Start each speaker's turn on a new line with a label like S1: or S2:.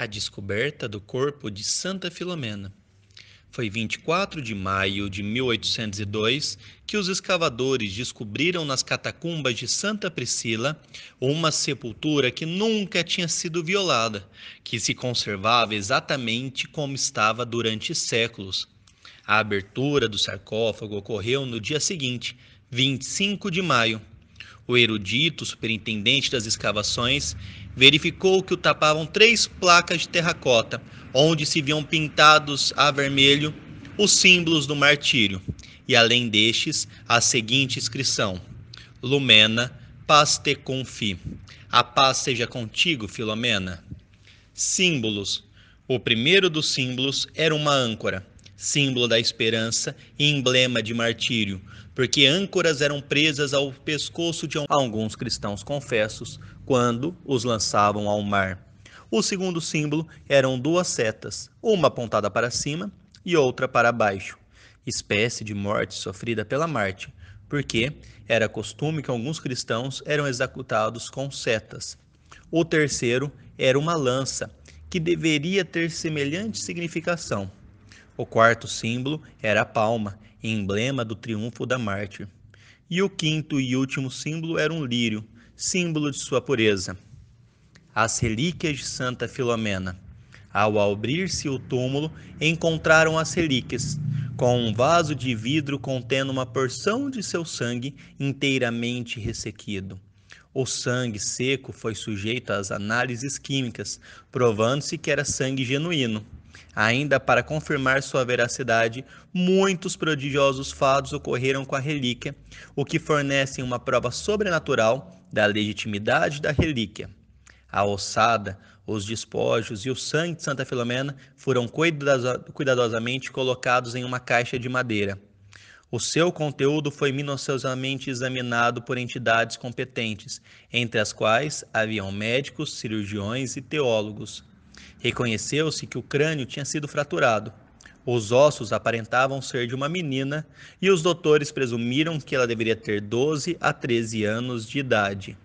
S1: A descoberta do corpo de Santa Filomena. Foi 24 de maio de 1802 que os escavadores descobriram nas catacumbas de Santa Priscila uma sepultura que nunca tinha sido violada, que se conservava exatamente como estava durante séculos. A abertura do sarcófago ocorreu no dia seguinte, 25 de maio. O erudito, superintendente das escavações, verificou que o tapavam três placas de terracota, onde se viam pintados a vermelho os símbolos do martírio, e além destes, a seguinte inscrição: Lumena paz te confi. A paz seja contigo, Filomena. Símbolos. O primeiro dos símbolos era uma âncora, símbolo da esperança e emblema de martírio, porque âncoras eram presas ao pescoço de alguns cristãos confessos quando os lançavam ao mar. O segundo símbolo eram duas setas, uma apontada para cima e outra para baixo, espécie de morte sofrida pela Marte, porque era costume que alguns cristãos eram executados com setas. O terceiro era uma lança, que deveria ter semelhante significação o quarto símbolo era a palma, emblema do triunfo da mártir. E o quinto e último símbolo era um lírio, símbolo de sua pureza. As relíquias de Santa Filomena. Ao abrir-se o túmulo, encontraram as relíquias, com um vaso de vidro contendo uma porção de seu sangue inteiramente ressequido. O sangue seco foi sujeito às análises químicas, provando-se que era sangue genuíno. Ainda para confirmar sua veracidade, muitos prodigiosos fatos ocorreram com a relíquia, o que fornece uma prova sobrenatural da legitimidade da relíquia. A ossada, os despojos e o sangue de Santa Filomena foram cuidadosamente colocados em uma caixa de madeira. O seu conteúdo foi minuciosamente examinado por entidades competentes, entre as quais haviam médicos, cirurgiões e teólogos. Reconheceu-se que o crânio tinha sido fraturado. Os ossos aparentavam ser de uma menina e os doutores presumiram que ela deveria ter 12 a 13 anos de idade.